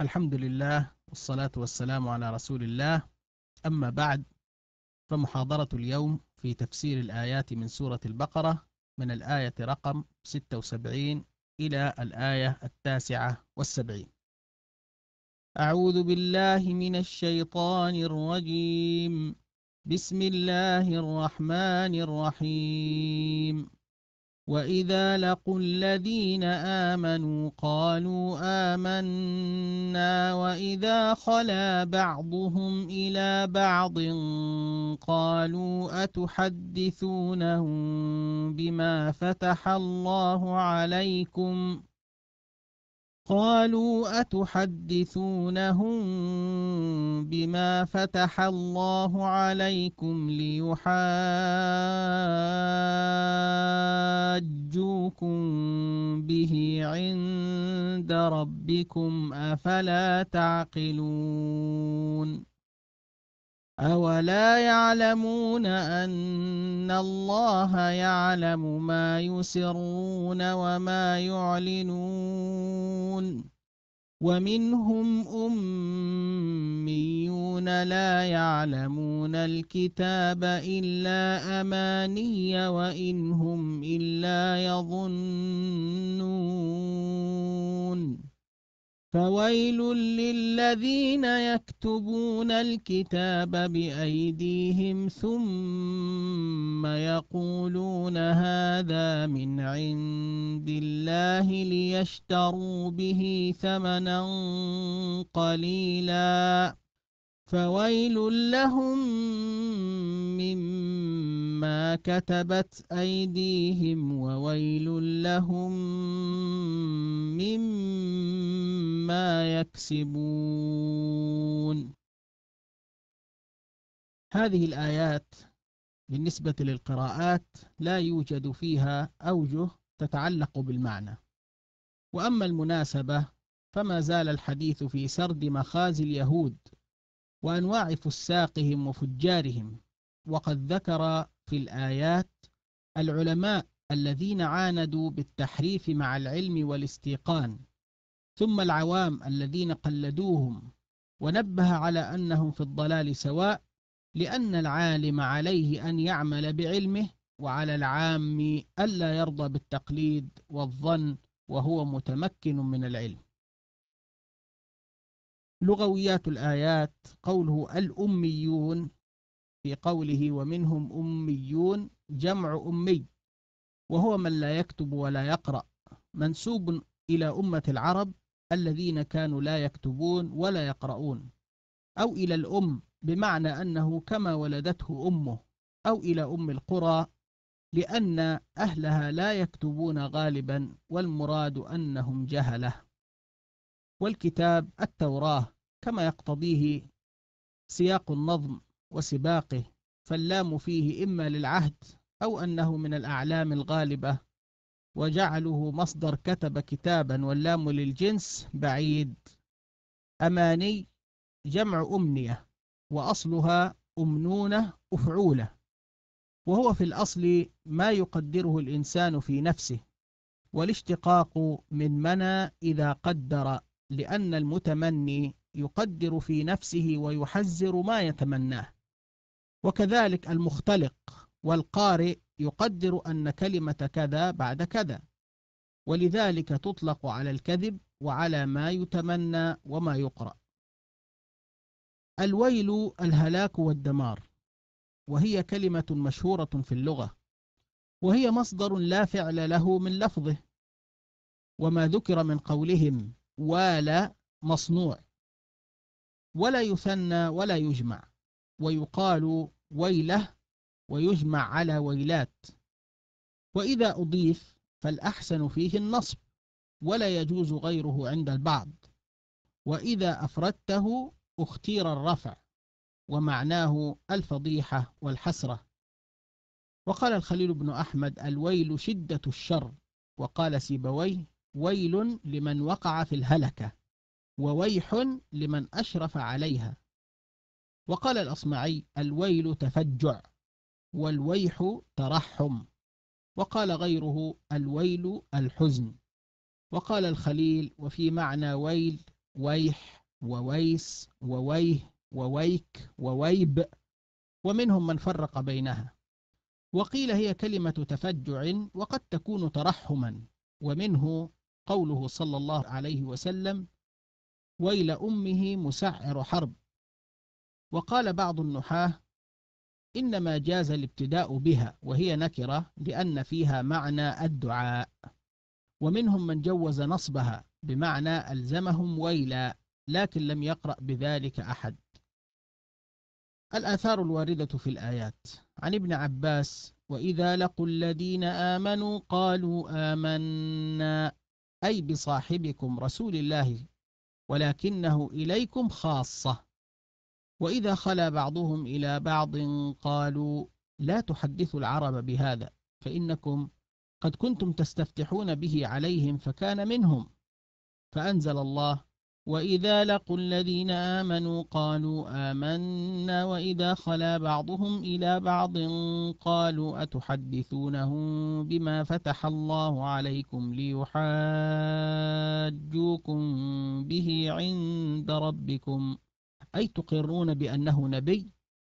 الحمد لله والصلاة والسلام على رسول الله أما بعد فمحاضرة اليوم في تفسير الآيات من سورة البقرة من الآية رقم 76 إلى الآية التاسعة والسبعين أعوذ بالله من الشيطان الرجيم بسم الله الرحمن الرحيم وإذا لقوا الذين آمنوا قالوا آمنا وإذا خلا بعضهم إلى بعض قالوا أتحدثونهم بما فتح الله عليكم قالوا أتحدثونهم بما فتح الله عليكم ليحاجوكم به عند ربكم أفلا تعقلون أولا يعلمون أن الله يعلم ما يسرون وما يعلنون ومنهم أميون لا يعلمون الكتاب إلا أماني وإن هم إلا يظنون فويل للذين يكتبون الكتاب بأيديهم ثم يقولون هذا من عند الله ليشتروا به ثمنا قليلاً فويل لهم مما كتبت أيديهم وويل لهم مما يكسبون هذه الآيات بالنسبة للقراءات لا يوجد فيها أوجه تتعلق بالمعنى وأما المناسبة فما زال الحديث في سرد مخازي اليهود وأنواع فساقهم وفجارهم وقد ذكر في الآيات العلماء الذين عاندوا بالتحريف مع العلم والاستيقان ثم العوام الذين قلدوهم ونبه على أنهم في الضلال سواء لأن العالم عليه أن يعمل بعلمه وعلى العام ألا يرضى بالتقليد والظن وهو متمكن من العلم لغويات الآيات قوله الأميون في قوله ومنهم أميون جمع أمي وهو من لا يكتب ولا يقرأ منسوب إلى أمة العرب الذين كانوا لا يكتبون ولا يقرؤون أو إلى الأم بمعنى أنه كما ولدته أمه أو إلى أم القرى لأن أهلها لا يكتبون غالبا والمراد أنهم جهله والكتاب التوراة كما يقتضيه سياق النظم وسباقه فاللام فيه إما للعهد أو أنه من الأعلام الغالبة وجعله مصدر كتب كتابا واللام للجنس بعيد أماني جمع أمنية وأصلها أمنونة أفعولة وهو في الأصل ما يقدره الإنسان في نفسه والاشتقاق من منى إذا قدر لأن المتمني يقدر في نفسه ويحزر ما يتمناه وكذلك المختلق والقارئ يقدر أن كلمة كذا بعد كذا ولذلك تطلق على الكذب وعلى ما يتمنى وما يقرأ الويل الهلاك والدمار وهي كلمة مشهورة في اللغة وهي مصدر لا فعل له من لفظه وما ذكر من قولهم ولا مصنوع ولا يثنى ولا يجمع ويقال ويله ويجمع على ويلات وإذا أضيف فالأحسن فيه النصب ولا يجوز غيره عند البعض وإذا أفردته اختير الرفع ومعناه الفضيحة والحسرة وقال الخليل بن أحمد الويل شدة الشر وقال سيبويه ويل لمن وقع في الهلكة وويح لمن أشرف عليها وقال الأصمعي الويل تفجع والويح ترحم وقال غيره الويل الحزن وقال الخليل وفي معنى ويل ويح وويس وويه وويك وويب ومنهم من فرق بينها وقيل هي كلمة تفجع وقد تكون ترحما ومنه قوله صلى الله عليه وسلم ويل أمه مسعر حرب وقال بعض النحاه إنما جاز الابتداء بها وهي نكرة لأن فيها معنى الدعاء ومنهم من جوز نصبها بمعنى ألزمهم ويلا لكن لم يقرأ بذلك أحد الآثار الواردة في الآيات عن ابن عباس وإذا لقوا الذين آمنوا قالوا آمنا أي بصاحبكم رسول الله ولكنه إليكم خاصة وإذا خلا بعضهم إلى بعض قالوا لا تحدثوا العرب بهذا فإنكم قد كنتم تستفتحون به عليهم فكان منهم فأنزل الله وإذا لقوا الذين آمنوا قالوا آمنا وإذا خلا بعضهم إلى بعض قالوا أتحدثونهم بما فتح الله عليكم ليحاجوكم به عند ربكم أي تقرون بأنه نبي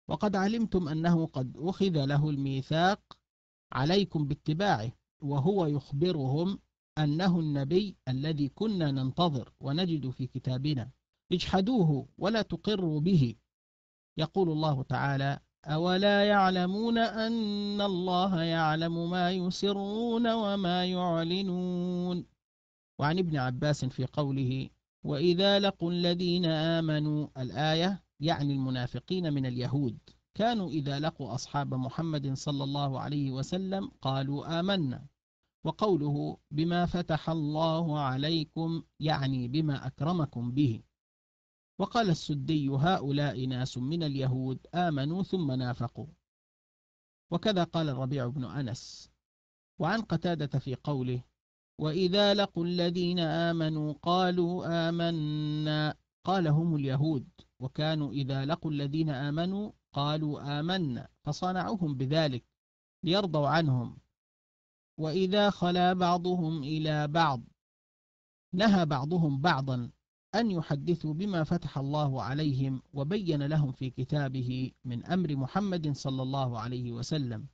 وقد علمتم أنه قد أخذ له الميثاق عليكم باتباعه وهو يخبرهم أنه النبي الذي كنا ننتظر ونجد في كتابنا اجحدوه ولا تقروا به يقول الله تعالى أولا يعلمون أن الله يعلم ما يسرون وما يعلنون وعن ابن عباس في قوله وإذا لقوا الذين آمنوا الآية يعني المنافقين من اليهود كانوا إذا لقوا أصحاب محمد صلى الله عليه وسلم قالوا آمنا وقوله بما فتح الله عليكم يعني بما أكرمكم به وقال السدي هؤلاء ناس من اليهود آمنوا ثم نافقوا وكذا قال الربيع بن أنس وعن قتادة في قوله وإذا لقوا الذين آمنوا قالوا آمنا قال هم اليهود وكانوا إذا لقوا الذين آمنوا قالوا آمنا فصنعوهم بذلك ليرضوا عنهم وإذا خلا بعضهم إلى بعض نهى بعضهم بعضا أن يحدثوا بما فتح الله عليهم وبين لهم في كتابه من أمر محمد صلى الله عليه وسلم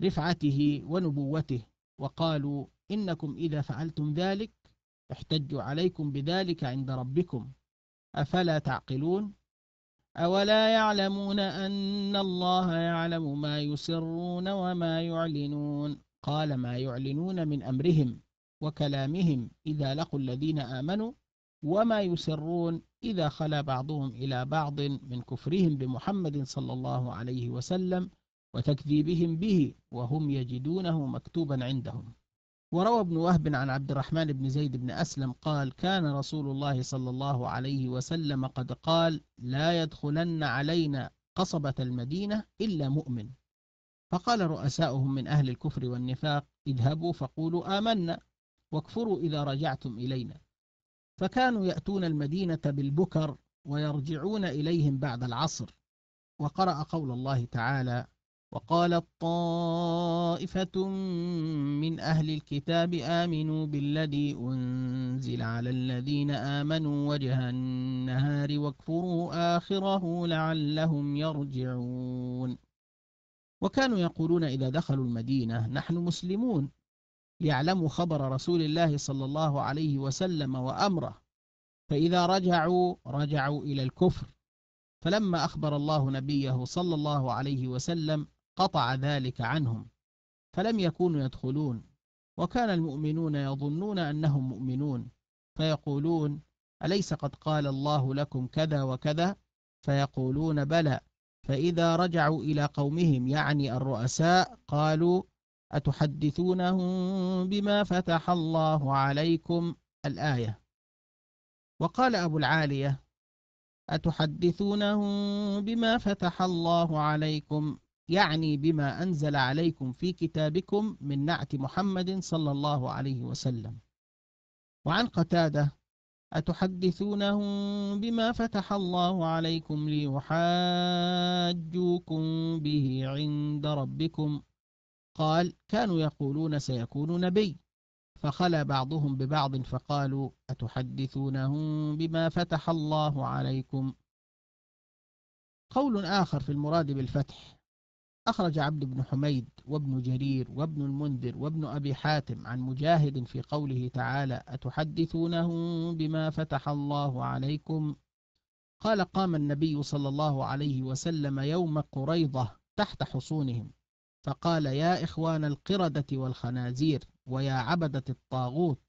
رفعته ونبوته وقالوا إنكم إذا فعلتم ذلك احتجوا عليكم بذلك عند ربكم أفلا تعقلون أولا يعلمون أن الله يعلم ما يسرون وما يعلنون قال ما يعلنون من أمرهم وكلامهم إذا لقوا الذين آمنوا وما يسرون إذا خلا بعضهم إلى بعض من كفرهم بمحمد صلى الله عليه وسلم وتكذيبهم به وهم يجدونه مكتوبا عندهم وروى ابن وهب عن عبد الرحمن بن زيد بن أسلم قال كان رسول الله صلى الله عليه وسلم قد قال لا يدخلن علينا قصبة المدينة إلا مؤمن فقال رؤساؤهم من أهل الكفر والنفاق اذهبوا فقولوا آمنا واكفروا إذا رجعتم إلينا فكانوا يأتون المدينة بالبكر ويرجعون إليهم بعد العصر وقرأ قول الله تعالى وقالت طائفة من أهل الكتاب آمنوا بالذي أنزل على الذين آمنوا وجه النهار واكفروا آخره لعلهم يرجعون وكانوا يقولون إذا دخلوا المدينة نحن مسلمون ليعلموا خبر رسول الله صلى الله عليه وسلم وأمره فإذا رجعوا رجعوا إلى الكفر فلما أخبر الله نبيه صلى الله عليه وسلم قطع ذلك عنهم فلم يكونوا يدخلون وكان المؤمنون يظنون أنهم مؤمنون فيقولون أليس قد قال الله لكم كذا وكذا فيقولون بلى فإذا رجعوا إلى قومهم يعني الرؤساء قالوا أتحدثونهم بما فتح الله عليكم الآية وقال أبو العالية أتحدثونهم بما فتح الله عليكم يعني بما أنزل عليكم في كتابكم من نعت محمد صلى الله عليه وسلم وعن قتاده أتحدثونهم بما فتح الله عليكم ليحاجوكم به عند ربكم قال كانوا يقولون سيكون نبي فخلى بعضهم ببعض فقالوا أتحدثونهم بما فتح الله عليكم قول آخر في المراد بالفتح أخرج عبد بن حميد وابن جرير وابن المنذر وابن أبي حاتم عن مجاهد في قوله تعالى أتحدثونه بما فتح الله عليكم قال قام النبي صلى الله عليه وسلم يوم قريضة تحت حصونهم فقال يا إخوان القردة والخنازير ويا عبدة الطاغوت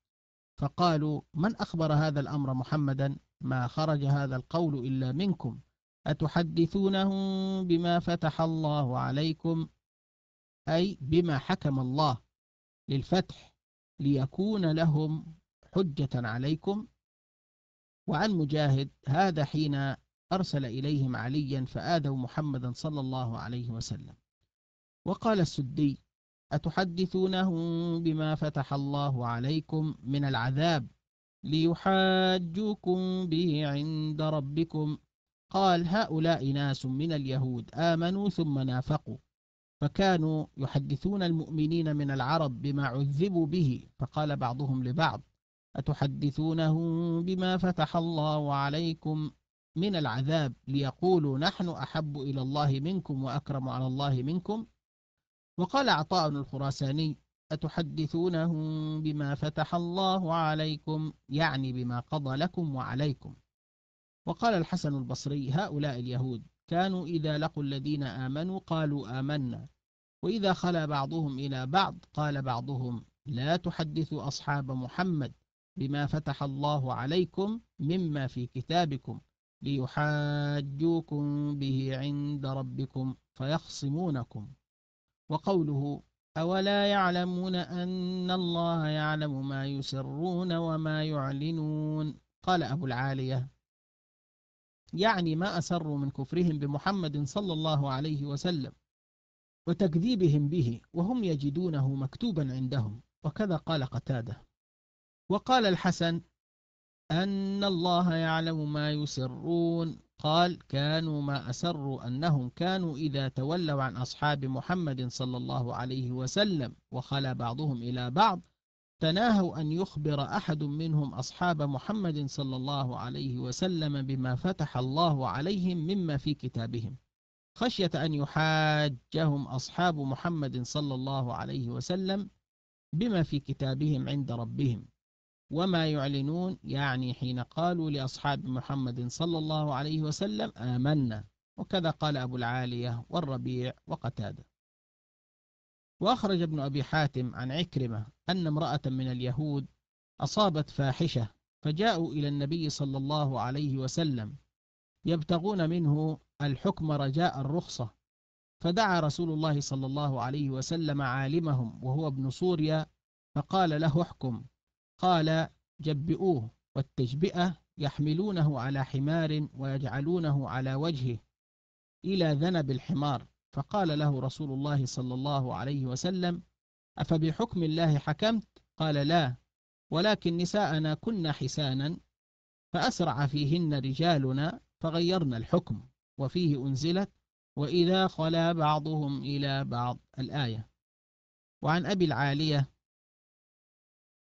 فقالوا من أخبر هذا الأمر محمدا ما خرج هذا القول إلا منكم أتحدثونهم بما فتح الله عليكم أي بما حكم الله للفتح ليكون لهم حجة عليكم وعن مجاهد هذا حين أرسل إليهم عليا فآذوا محمدا صلى الله عليه وسلم وقال السدي أتحدثونهم بما فتح الله عليكم من العذاب ليحاجوكم به عند ربكم قال هؤلاء ناس من اليهود آمنوا ثم نافقوا فكانوا يحدثون المؤمنين من العرب بما عذبوا به فقال بعضهم لبعض أتحدثونهم بما فتح الله عليكم من العذاب ليقولوا نحن أحب إلى الله منكم وأكرم على الله منكم وقال عطاء الخراساني أتحدثونهم بما فتح الله عليكم يعني بما قضى لكم وعليكم وقال الحسن البصري هؤلاء اليهود كانوا إذا لقوا الذين آمنوا قالوا آمنا وإذا خلا بعضهم إلى بعض قال بعضهم لا تحدثوا أصحاب محمد بما فتح الله عليكم مما في كتابكم ليحاجوكم به عند ربكم فيخصمونكم وقوله أولا يعلمون أن الله يعلم ما يسرون وما يعلنون قال أبو العالية يعني ما أسروا من كفرهم بمحمد صلى الله عليه وسلم وتكذيبهم به وهم يجدونه مكتوبا عندهم وكذا قال قتاده وقال الحسن أن الله يعلم ما يسرون قال كانوا ما أسروا أنهم كانوا إذا تولوا عن أصحاب محمد صلى الله عليه وسلم وخلا بعضهم إلى بعض تناهوا أن يخبر أحد منهم أصحاب محمد صلى الله عليه وسلم بما فتح الله عليهم مما في كتابهم خشية أن يحاجهم أصحاب محمد صلى الله عليه وسلم بما في كتابهم عند ربهم وما يعلنون يعني حين قالوا لأصحاب محمد صلى الله عليه وسلم آمنا وكذا قال أبو العالية والربيع وقتاده وأخرج ابن أبي حاتم عن عكرمة أن امرأة من اليهود أصابت فاحشة فجاءوا إلى النبي صلى الله عليه وسلم يبتغون منه الحكم رجاء الرخصة فدعا رسول الله صلى الله عليه وسلم عالمهم وهو ابن سوريا فقال له احكم قال جبئوه والتجبئة يحملونه على حمار ويجعلونه على وجهه إلى ذنب الحمار فقال له رسول الله صلى الله عليه وسلم أفبحكم الله حكمت؟ قال لا ولكن نساءنا كن حسانا فأسرع فيهن رجالنا فغيرنا الحكم وفيه أنزلت وإذا خلا بعضهم إلى بعض الآية وعن أبي العالية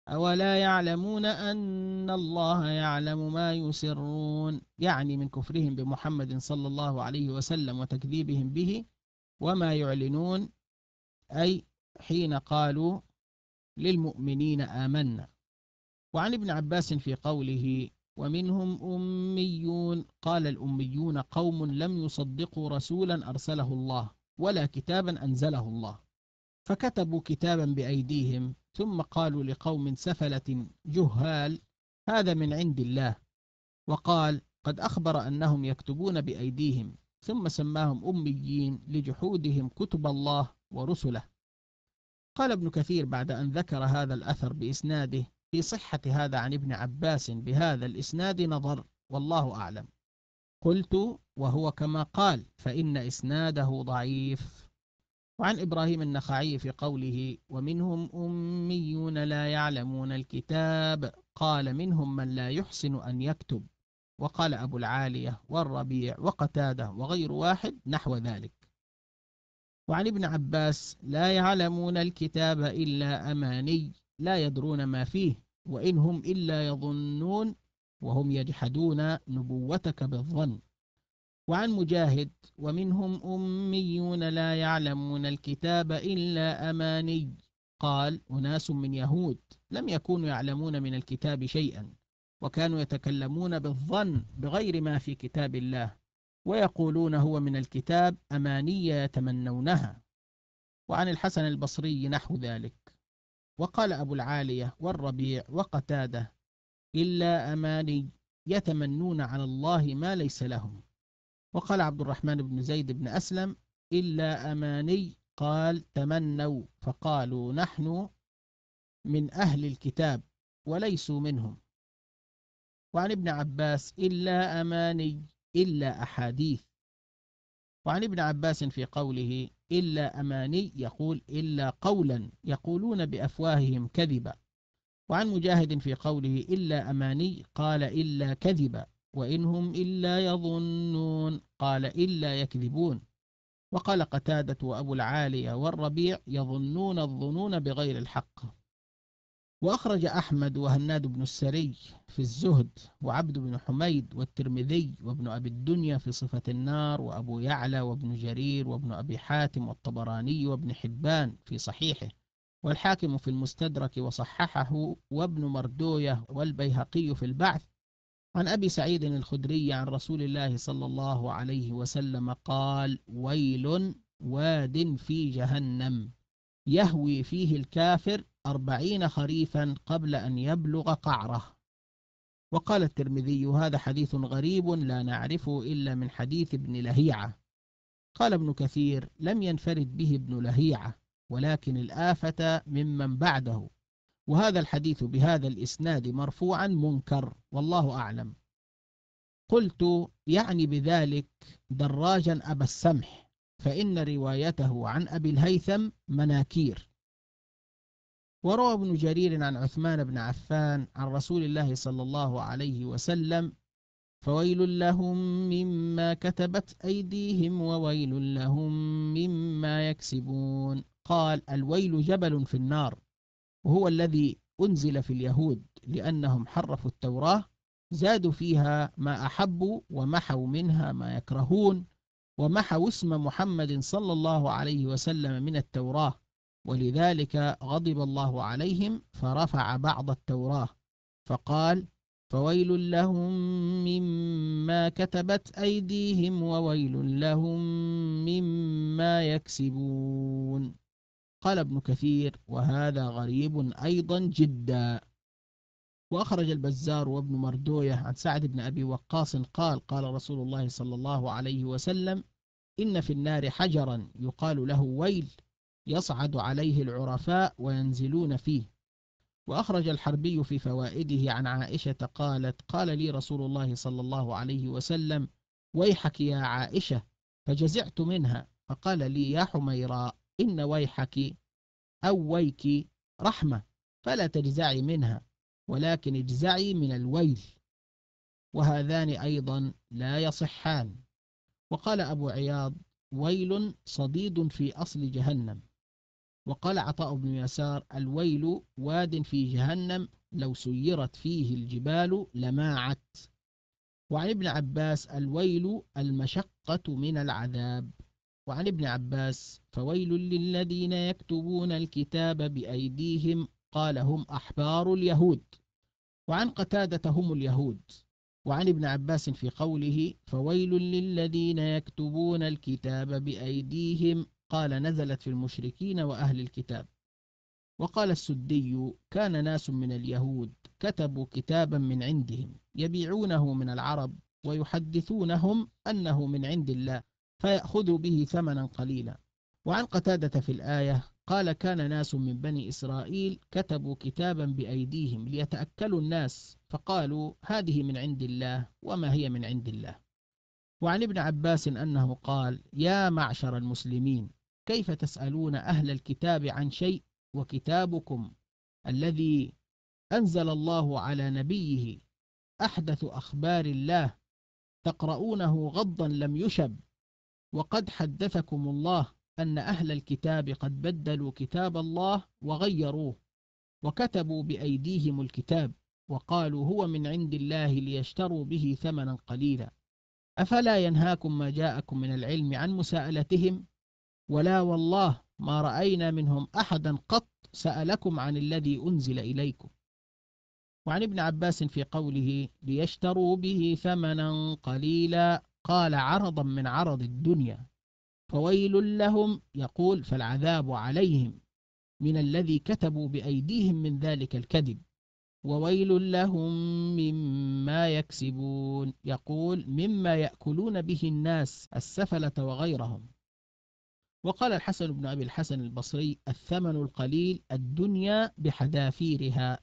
أولا يعلمون أن الله يعلم ما يسرون يعني من كفرهم بمحمد صلى الله عليه وسلم وتكذيبهم به وما يعلنون أي حين قالوا للمؤمنين آمنا وعن ابن عباس في قوله ومنهم أميون قال الأميون قوم لم يصدقوا رسولا أرسله الله ولا كتابا أنزله الله فكتبوا كتابا بأيديهم ثم قالوا لقوم سفلة جهال هذا من عند الله وقال قد أخبر أنهم يكتبون بأيديهم ثم سماهم أميين لجحودهم كتب الله ورسله قال ابن كثير بعد أن ذكر هذا الأثر بإسناده في صحة هذا عن ابن عباس بهذا الإسناد نظر والله أعلم قلت وهو كما قال فإن إسناده ضعيف وعن إبراهيم النخعي في قوله ومنهم أميون لا يعلمون الكتاب قال منهم من لا يحسن أن يكتب وقال أبو العالية والربيع وقتادة وغير واحد نحو ذلك وعن ابن عباس لا يعلمون الكتاب إلا أماني لا يدرون ما فيه وإن هم إلا يظنون وهم يجحدون نبوتك بالظن وعن مجاهد ومنهم أميون لا يعلمون الكتاب إلا أماني قال أناس من يهود لم يكونوا يعلمون من الكتاب شيئا وكانوا يتكلمون بالظن بغير ما في كتاب الله ويقولون هو من الكتاب أمانية يتمنونها وعن الحسن البصري نحو ذلك وقال أبو العالية والربيع وقتاده إلا أماني يتمنون على الله ما ليس لهم وقال عبد الرحمن بن زيد بن أسلم إلا أماني قال تمنوا فقالوا نحن من أهل الكتاب وليسوا منهم وعن ابن عباس إلا أماني إلا أحاديث وعن ابن عباس في قوله إلا أماني يقول إلا قولا يقولون بأفواههم كذبا وعن مجاهد في قوله إلا أماني قال إلا كذبا وإنهم إلا يظنون قال إلا يكذبون وقال قتادة وأبو العالية والربيع يظنون الظنون بغير الحق وأخرج أحمد وهناد بن السري في الزهد وعبد بن حميد والترمذي وابن أبي الدنيا في صفة النار وأبو يعلى وابن جرير وابن أبي حاتم والطبراني وابن حبان في صحيحه والحاكم في المستدرك وصححه وابن مردوية والبيهقي في البعث عن أبي سعيد الخدري عن رسول الله صلى الله عليه وسلم قال ويل واد في جهنم يهوي فيه الكافر أربعين خريفا قبل أن يبلغ قعره وقال الترمذي هذا حديث غريب لا نعرفه إلا من حديث ابن لهيعة قال ابن كثير لم ينفرد به ابن لهيعة ولكن الآفة ممن بعده وهذا الحديث بهذا الإسناد مرفوعا منكر والله أعلم قلت يعني بذلك دراجا أبا السمح فإن روايته عن أبي الهيثم مناكير وروى ابن جرير عن عثمان بن عفان عن رسول الله صلى الله عليه وسلم فويل لهم مما كتبت أيديهم وويل لهم مما يكسبون قال الويل جبل في النار وهو الذي أنزل في اليهود لأنهم حرفوا التوراة زادوا فيها ما أحبوا ومحوا منها ما يكرهون ومحوا اسم محمد صلى الله عليه وسلم من التوراة ولذلك غضب الله عليهم فرفع بعض التوراة فقال فويل لهم مما كتبت أيديهم وويل لهم مما يكسبون قال ابن كثير وهذا غريب أيضا جدا وأخرج البزار وابن مردوية عن سعد بن أبي وقاص قال قال رسول الله صلى الله عليه وسلم إن في النار حجرا يقال له ويل يصعد عليه العرفاء وينزلون فيه وأخرج الحربي في فوائده عن عائشة قالت قال لي رسول الله صلى الله عليه وسلم ويحك يا عائشة فجزعت منها فقال لي يا حميراء إن ويحك أو ويك رحمة فلا تجزعي منها ولكن اجزعي من الويل وهذان أيضا لا يصحان وقال أبو عياض ويل صديد في أصل جهنم وقال عطاء بن يسار الويل واد في جهنم لو سيرت فيه الجبال لماعت وعن ابن عباس الويل المشقة من العذاب وعن ابن عباس فويل للذين يكتبون الكتاب بأيديهم قال هم أحبار اليهود وعن قتادة هم اليهود وعن ابن عباس في قوله فويل للذين يكتبون الكتاب بأيديهم قال نزلت في المشركين وأهل الكتاب وقال السدي كان ناس من اليهود كتبوا كتابا من عندهم يبيعونه من العرب ويحدثونهم أنه من عند الله فيأخذوا به ثمنا قليلا وعن قتادة في الآية قال كان ناس من بني إسرائيل كتبوا كتابا بأيديهم ليتأكلوا الناس فقالوا هذه من عند الله وما هي من عند الله وعن ابن عباس أنه قال يا معشر المسلمين كيف تسألون أهل الكتاب عن شيء وكتابكم الذي أنزل الله على نبيه أحدث أخبار الله تقرؤونه غضا لم يشب وقد حدثكم الله أن أهل الكتاب قد بدلوا كتاب الله وغيروه وكتبوا بأيديهم الكتاب وقالوا هو من عند الله ليشتروا به ثمنا قليلا أفلا ينهاكم ما جاءكم من العلم عن مساءلتهم ولا والله ما رأينا منهم أحدا قط سألكم عن الذي أنزل إليكم وعن ابن عباس في قوله ليشتروا به ثمنا قليلا قال عرضا من عرض الدنيا فويل لهم يقول فالعذاب عليهم من الذي كتبوا بأيديهم من ذلك الكذب وويل لهم مما يكسبون يقول مما يأكلون به الناس السفلة وغيرهم وقال الحسن بن أبي الحسن البصري الثمن القليل الدنيا بحذافيرها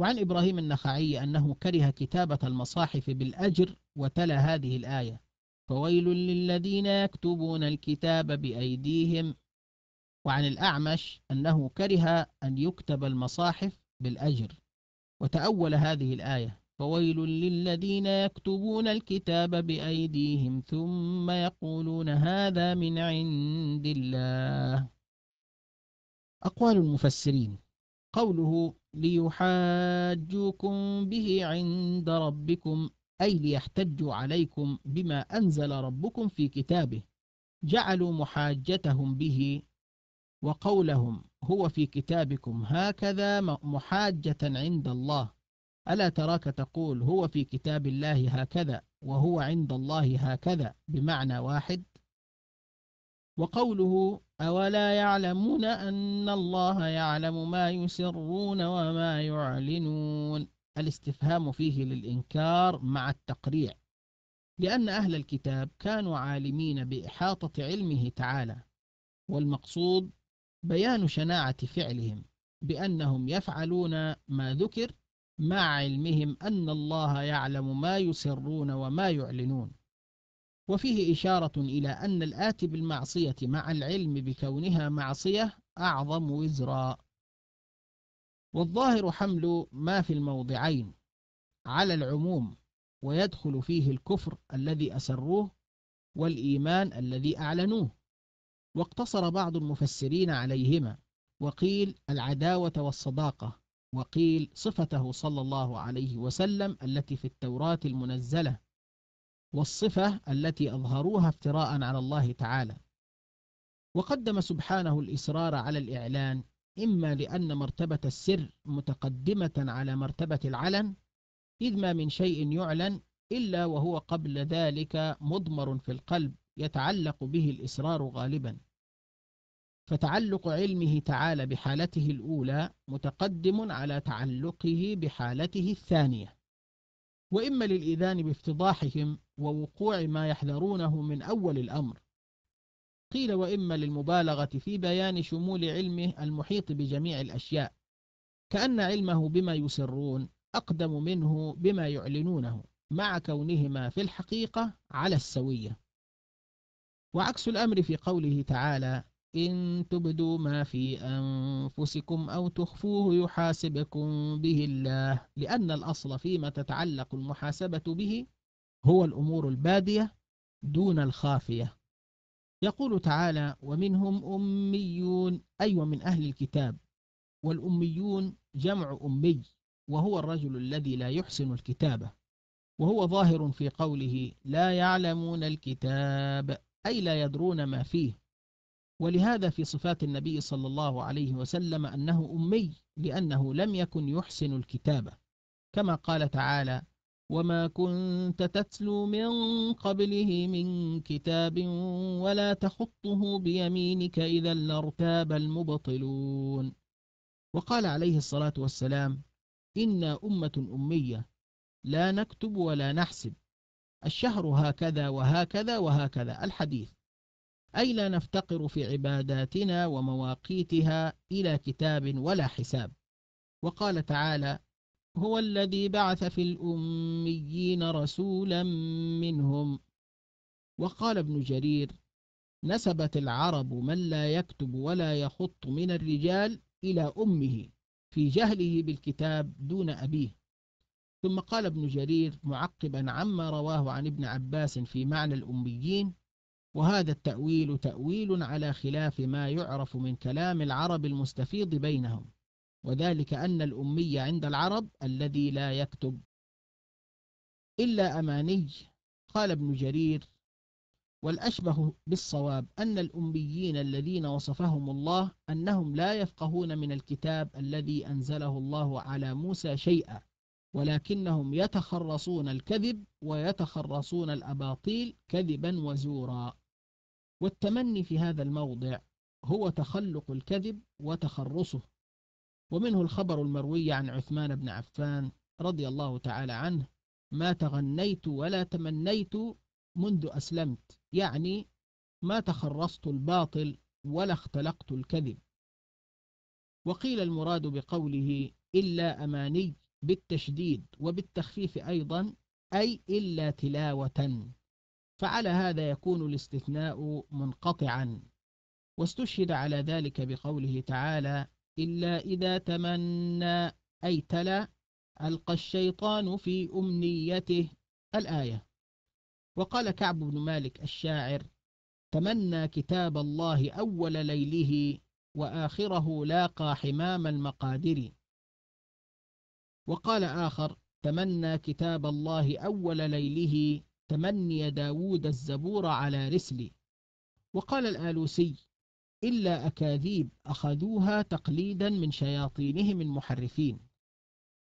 وعن إبراهيم النخعي أنه كره كتابة المصاحف بالأجر وتلا هذه الآية فويل للذين يكتبون الكتاب بأيديهم وعن الأعمش أنه كره أن يكتب المصاحف بالأجر وتأول هذه الآية فويل للذين يكتبون الكتاب بأيديهم ثم يقولون هذا من عند الله أقوال المفسرين قوله ليحاجوكم به عند ربكم أي ليحتجوا عليكم بما أنزل ربكم في كتابه جعلوا محاجتهم به وقولهم هو في كتابكم هكذا محاجة عند الله ألا تراك تقول هو في كتاب الله هكذا وهو عند الله هكذا بمعنى واحد وقوله أولا يعلمون أن الله يعلم ما يسرون وما يعلنون الاستفهام فيه للإنكار مع التقريع لأن أهل الكتاب كانوا عالمين بإحاطة علمه تعالى والمقصود بيان شناعة فعلهم بأنهم يفعلون ما ذكر مع علمهم أن الله يعلم ما يسرون وما يعلنون وفيه إشارة إلى أن الآتي بالمعصية مع العلم بكونها معصية أعظم وزرا والظاهر حمل ما في الموضعين على العموم ويدخل فيه الكفر الذي أسروه والإيمان الذي أعلنوه واقتصر بعض المفسرين عليهما وقيل العداوة والصداقة وقيل صفته صلى الله عليه وسلم التي في التوراة المنزلة والصفة التي أظهروها افتراء على الله تعالى وقدم سبحانه الإصرار على الإعلان إما لأن مرتبة السر متقدمة على مرتبة العلن إذ ما من شيء يعلن إلا وهو قبل ذلك مضمر في القلب يتعلق به الإصرار غالبا فتعلق علمه تعالى بحالته الأولى متقدم على تعلقه بحالته الثانية وإما للإذان بافتضاحهم ووقوع ما يحذرونه من أول الأمر قيل وإما للمبالغة في بيان شمول علمه المحيط بجميع الأشياء كأن علمه بما يسرون أقدم منه بما يعلنونه مع كونهما في الحقيقة على السوية وعكس الأمر في قوله تعالى إن تبدوا ما في أنفسكم أو تخفوه يحاسبكم به الله لأن الأصل فيما تتعلق المحاسبة به هو الأمور البادية دون الخافية يقول تعالى ومنهم أميون أي أيوة ومن أهل الكتاب والأميون جمع أمي وهو الرجل الذي لا يحسن الكتابة وهو ظاهر في قوله لا يعلمون الكتاب أي لا يدرون ما فيه ولهذا في صفات النبي صلى الله عليه وسلم أنه أمي لأنه لم يكن يحسن الكتابة كما قال تعالى وما كنت تتلو من قبله من كتاب ولا تخطه بيمينك إذا لارتاب المبطلون وقال عليه الصلاة والسلام إنا أمة أمية لا نكتب ولا نحسب الشهر هكذا وهكذا وهكذا الحديث أي لا نفتقر في عباداتنا ومواقيتها إلى كتاب ولا حساب وقال تعالى هو الذي بعث في الأميين رسولا منهم وقال ابن جرير نسبت العرب من لا يكتب ولا يخط من الرجال إلى أمه في جهله بالكتاب دون أبيه ثم قال ابن جرير معقبا عما رواه عن ابن عباس في معنى الأميين وهذا التأويل تأويل على خلاف ما يعرف من كلام العرب المستفيض بينهم وذلك أن الأمي عند العرب الذي لا يكتب إلا أماني قال ابن جرير والأشبه بالصواب أن الأميين الذين وصفهم الله أنهم لا يفقهون من الكتاب الذي أنزله الله على موسى شيئا ولكنهم يتخرصون الكذب ويتخرصون الأباطيل كذبا وزورا والتمني في هذا الموضع هو تخلق الكذب وتخرصه ومنه الخبر المروي عن عثمان بن عفان رضي الله تعالى عنه ما تغنيت ولا تمنيت منذ أسلمت يعني ما تخرصت الباطل ولا اختلقت الكذب وقيل المراد بقوله إلا أماني بالتشديد وبالتخفيف أيضا أي إلا تلاوة فعلى هذا يكون الاستثناء منقطعا واستشهد على ذلك بقوله تعالى إلا إذا تمنى أي تلا ألقى الشيطان في أمنيته الآية وقال كعب بن مالك الشاعر تمنى كتاب الله أول ليله وآخره لاقى حمام المقادر وقال آخر تمنى كتاب الله أول ليله تمني داود الزبور على رسلي وقال الآلوسي إلا أكاذيب أخذوها تقليدا من شياطينهم المحرفين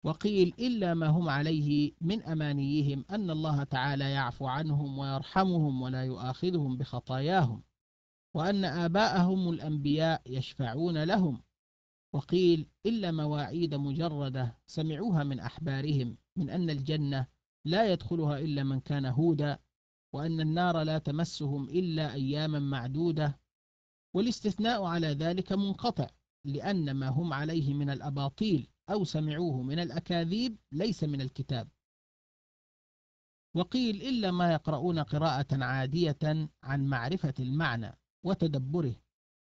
وقيل إلا ما هم عليه من أمانيهم أن الله تعالى يعفو عنهم ويرحمهم ولا يؤاخذهم بخطاياهم وأن آباءهم الأنبياء يشفعون لهم وقيل إلا مواعيد مجردة سمعوها من أحبارهم من أن الجنة لا يدخلها إلا من كان هودا وأن النار لا تمسهم إلا أياما معدودة والاستثناء على ذلك منقطع لأن ما هم عليه من الأباطيل أو سمعوه من الأكاذيب ليس من الكتاب وقيل إلا ما يقرؤون قراءة عادية عن معرفة المعنى وتدبره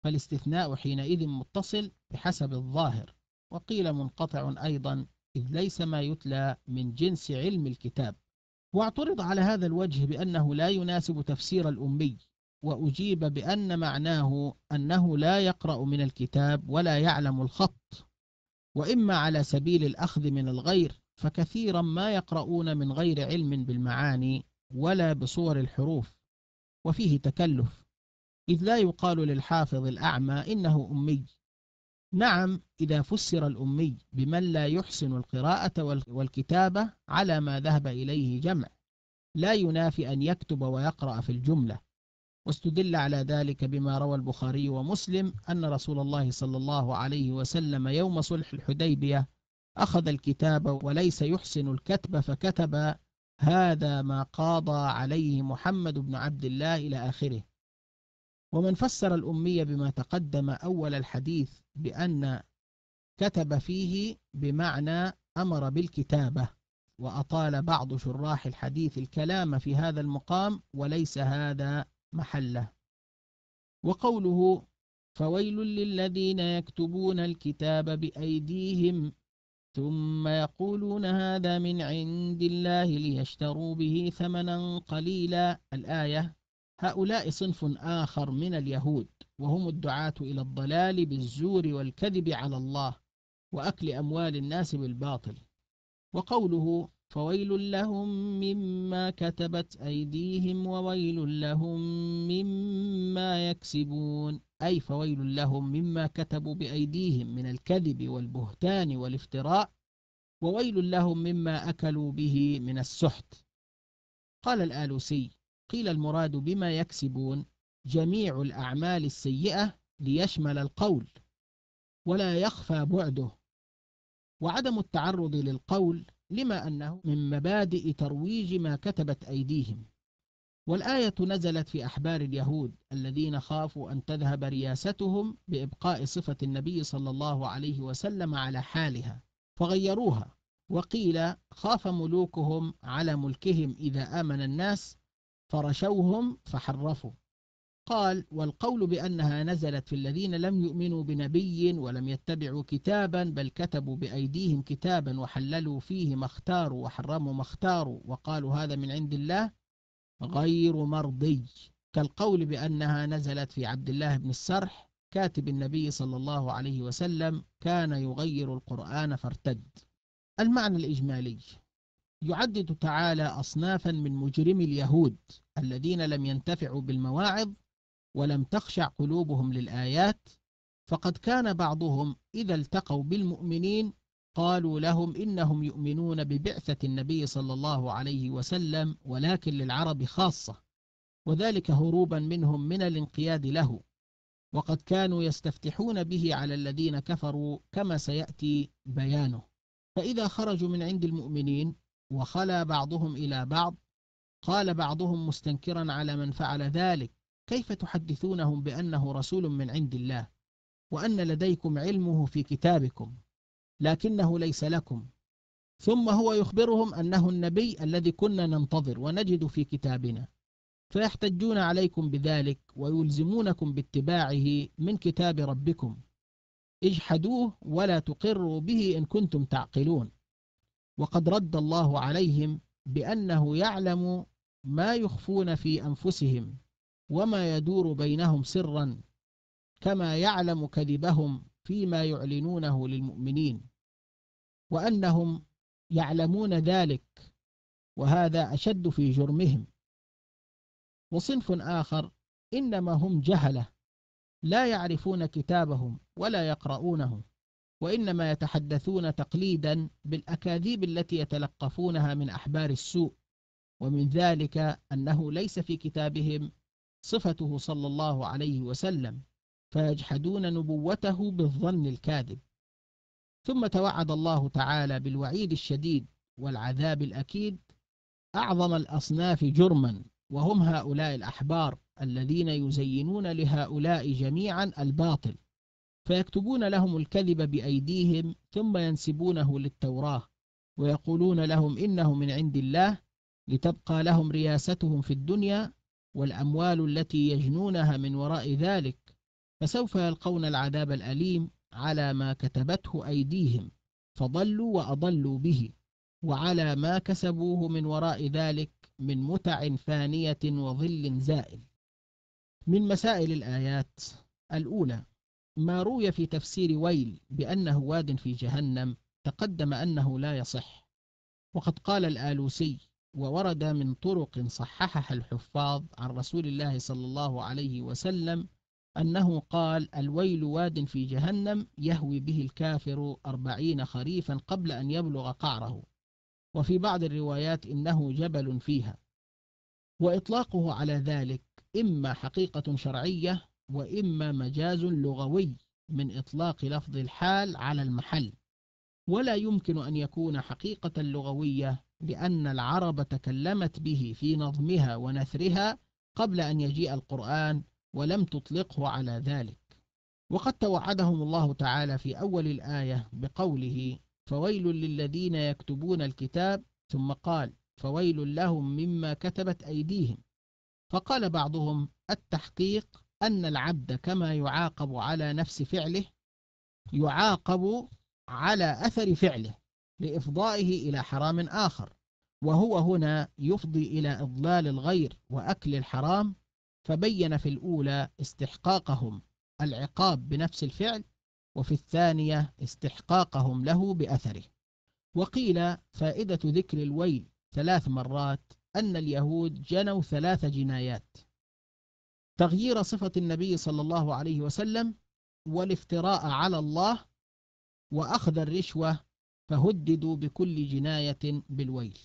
فالاستثناء حينئذ متصل بحسب الظاهر وقيل منقطع أيضا إذ ليس ما يتلى من جنس علم الكتاب واعترض على هذا الوجه بأنه لا يناسب تفسير الأمي وأجيب بأن معناه أنه لا يقرأ من الكتاب ولا يعلم الخط وإما على سبيل الأخذ من الغير فكثيرا ما يقرؤون من غير علم بالمعاني ولا بصور الحروف وفيه تكلف إذ لا يقال للحافظ الأعمى إنه أمي نعم إذا فسر الأمي بمن لا يحسن القراءة والكتابة على ما ذهب إليه جمع لا ينافي أن يكتب ويقرأ في الجملة واستدل على ذلك بما روى البخاري ومسلم أن رسول الله صلى الله عليه وسلم يوم صلح الحديبية أخذ الكتاب وليس يحسن الكتب فكتب هذا ما قاضى عليه محمد بن عبد الله إلى آخره ومن فسر الأمية بما تقدم أول الحديث بأن كتب فيه بمعنى أمر بالكتابة وأطال بعض شراح الحديث الكلام في هذا المقام وليس هذا محله وقوله فويل للذين يكتبون الكتاب بأيديهم ثم يقولون هذا من عند الله ليشتروا به ثمنا قليلا الآية هؤلاء صنف آخر من اليهود وهم الدعاة إلى الضلال بالزور والكذب على الله وأكل أموال الناس بالباطل وقوله فويل لهم مما كتبت أيديهم وويل لهم مما يكسبون أي فويل لهم مما كتبوا بأيديهم من الكذب والبهتان والافتراء وويل لهم مما أكلوا به من السحت قال الآلوسي قيل المراد بما يكسبون جميع الأعمال السيئة ليشمل القول ولا يخفى بعده وعدم التعرض للقول لما أنه من مبادئ ترويج ما كتبت أيديهم والآية نزلت في أحبار اليهود الذين خافوا أن تذهب رياستهم بإبقاء صفة النبي صلى الله عليه وسلم على حالها فغيروها وقيل خاف ملوكهم على ملكهم إذا آمن الناس فرشوهم فحرفوا قال والقول بأنها نزلت في الذين لم يؤمنوا بنبي ولم يتبعوا كتابا بل كتبوا بأيديهم كتابا وحللوا فيه ما اختاروا وحرموا ما اختاروا وقالوا هذا من عند الله غير مرضي كالقول بأنها نزلت في عبد الله بن السرح كاتب النبي صلى الله عليه وسلم كان يغير القرآن فارتد المعنى الإجمالي يعدد تعالى أصنافا من مجرمي اليهود الذين لم ينتفعوا بالمواعظ ولم تخشع قلوبهم للآيات فقد كان بعضهم إذا التقوا بالمؤمنين قالوا لهم إنهم يؤمنون ببعثة النبي صلى الله عليه وسلم ولكن للعرب خاصة وذلك هروبا منهم من الانقياد له وقد كانوا يستفتحون به على الذين كفروا كما سيأتي بيانه فإذا خرجوا من عند المؤمنين وخلا بعضهم إلى بعض قال بعضهم مستنكرا على من فعل ذلك كيف تحدثونهم بأنه رسول من عند الله وأن لديكم علمه في كتابكم لكنه ليس لكم ثم هو يخبرهم أنه النبي الذي كنا ننتظر ونجد في كتابنا فيحتجون عليكم بذلك ويلزمونكم باتباعه من كتاب ربكم اجحدوه ولا تقروا به إن كنتم تعقلون وقد رد الله عليهم بأنه يعلم ما يخفون في أنفسهم وما يدور بينهم سرا كما يعلم كذبهم فيما يعلنونه للمؤمنين وأنهم يعلمون ذلك وهذا أشد في جرمهم وصنف آخر إنما هم جهلة لا يعرفون كتابهم ولا يقرؤونه وإنما يتحدثون تقليدا بالأكاذيب التي يتلقفونها من أحبار السوء ومن ذلك أنه ليس في كتابهم صفته صلى الله عليه وسلم فيجحدون نبوته بالظن الكاذب ثم توعد الله تعالى بالوعيد الشديد والعذاب الأكيد أعظم الأصناف جرما وهم هؤلاء الأحبار الذين يزينون لهؤلاء جميعا الباطل فيكتبون لهم الكذب بأيديهم ثم ينسبونه للتوراة ويقولون لهم إنه من عند الله لتبقى لهم رياستهم في الدنيا والأموال التي يجنونها من وراء ذلك فسوف يلقون العذاب الأليم على ما كتبته أيديهم فضلوا وأضلوا به وعلى ما كسبوه من وراء ذلك من متع فانية وظل زائل من مسائل الآيات الأولى ما روي في تفسير ويل بأنه واد في جهنم تقدم أنه لا يصح وقد قال الآلوسي وورد من طرق صححها الحفاظ عن رسول الله صلى الله عليه وسلم أنه قال الويل واد في جهنم يهوي به الكافر أربعين خريفا قبل أن يبلغ قعره وفي بعض الروايات إنه جبل فيها وإطلاقه على ذلك إما حقيقة شرعية وإما مجاز لغوي من إطلاق لفظ الحال على المحل ولا يمكن أن يكون حقيقة لغوية لأن العرب تكلمت به في نظمها ونثرها قبل أن يجيء القرآن ولم تطلقه على ذلك وقد توعدهم الله تعالى في أول الآية بقوله فويل للذين يكتبون الكتاب ثم قال فويل لهم مما كتبت أيديهم فقال بعضهم التحقيق أن العبد كما يعاقب على نفس فعله يعاقب على أثر فعله لإفضائه إلى حرام آخر وهو هنا يفضي إلى إضلال الغير وأكل الحرام فبين في الأولى استحقاقهم العقاب بنفس الفعل وفي الثانية استحقاقهم له بأثره وقيل فائدة ذكر الويل ثلاث مرات أن اليهود جنوا ثلاث جنايات تغيير صفة النبي صلى الله عليه وسلم والافتراء على الله وأخذ الرشوة فهددوا بكل جناية بالويل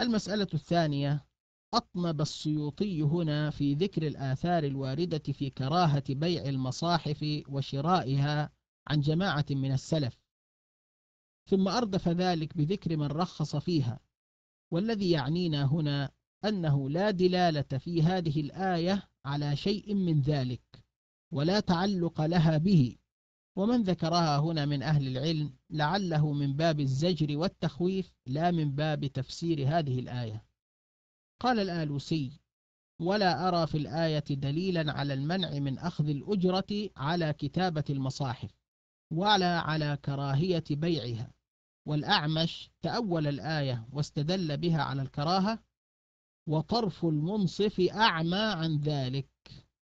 المسألة الثانية أطنب السيوطي هنا في ذكر الآثار الواردة في كراهة بيع المصاحف وشرائها عن جماعة من السلف ثم أردف ذلك بذكر من رخص فيها والذي يعنينا هنا أنه لا دلالة في هذه الآية على شيء من ذلك ولا تعلق لها به ومن ذكرها هنا من أهل العلم لعله من باب الزجر والتخويف لا من باب تفسير هذه الآية قال الآلوسي ولا أرى في الآية دليلا على المنع من أخذ الأجرة على كتابة المصاحف ولا على كراهية بيعها والأعمش تأول الآية واستدل بها على الكراهة وطرف المنصف أعمى عن ذلك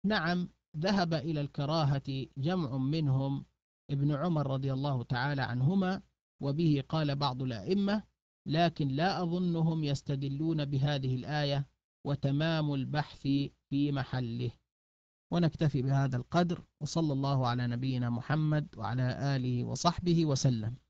نعم ذهب إلى الكراهة جمع منهم ابن عمر رضي الله تعالى عنهما وبه قال بعض الأئمة لكن لا أظنهم يستدلون بهذه الآية وتمام البحث في محله ونكتفي بهذا القدر وصلى الله على نبينا محمد وعلى آله وصحبه وسلم